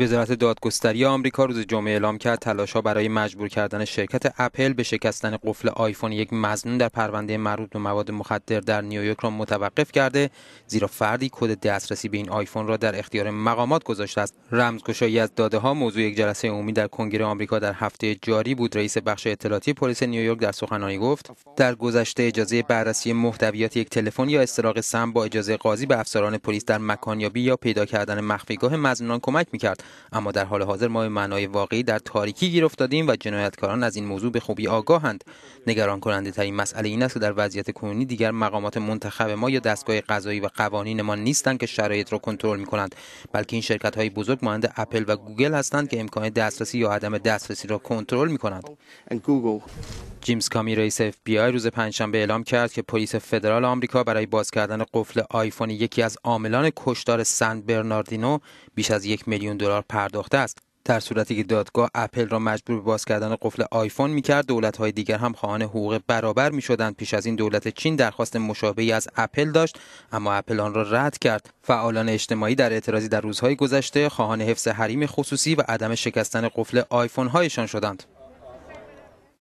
وزارت دادگستری آمریکا روز جمعه اعلام کرد تلاشها برای مجبور کردن شرکت اپل به شکستن قفل آیفون یک مزنون در پرونده مربوط به مواد مخدر در نیویورک را متوقف کرده زیرا فردی کد دسترسی به این آیفون را در اختیار مقامات گذاشته است رمزگشایی از داده ها موضوع یک جلسه عمومی در کنگره آمریکا در هفته جاری بود رئیس بخش اطلاعاتی پلیس نیویورک در سخنانی گفت در گذشته اجازه بررسی محتویات یک تلفن یا استراق سم با اجازه قاضی به افسران پلیس در مکانیابی یا پیدا کردن مخفیگاه مزنونان کمک میکرد اما در حال حاضر ما به معنای واقعی در تاریکی گیر افتادیم و جنایتکاران از این موضوع به خوبی آگاهند نگران کننده ترین مسئله این است که در وضعیت کنونی دیگر مقامات منتخب ما یا دستگاه قضایی و قوانین ما نیستند که شرایط را کنترل می کنند بلکه این شرکت های بزرگ مانند اپل و گوگل هستند که امکان دسترسی یا عدم دسترسی را کنترل می کنند جیمز کامی رئیس اف بی آی روز پنجشنبه اعلام کرد که پلیس فدرال آمریکا برای باز کردن قفل آیفون یکی از عاملان کشدار سن برناردینو بیش از یک میلیون دلار پرداخته است در صورتی که دادگاه اپل را مجبور به باز کردن قفل آیفون میکرد های دیگر هم خواهان حقوق برابر میشدند پیش از این دولت چین درخواست مشابهی از اپل داشت اما اپل آن را رد کرد فعالان اجتماعی در اعتراضی در روزهای گذشته خواهان حفظ حریم خصوصی و عدم شکستن قفل آیفون هایشان شدند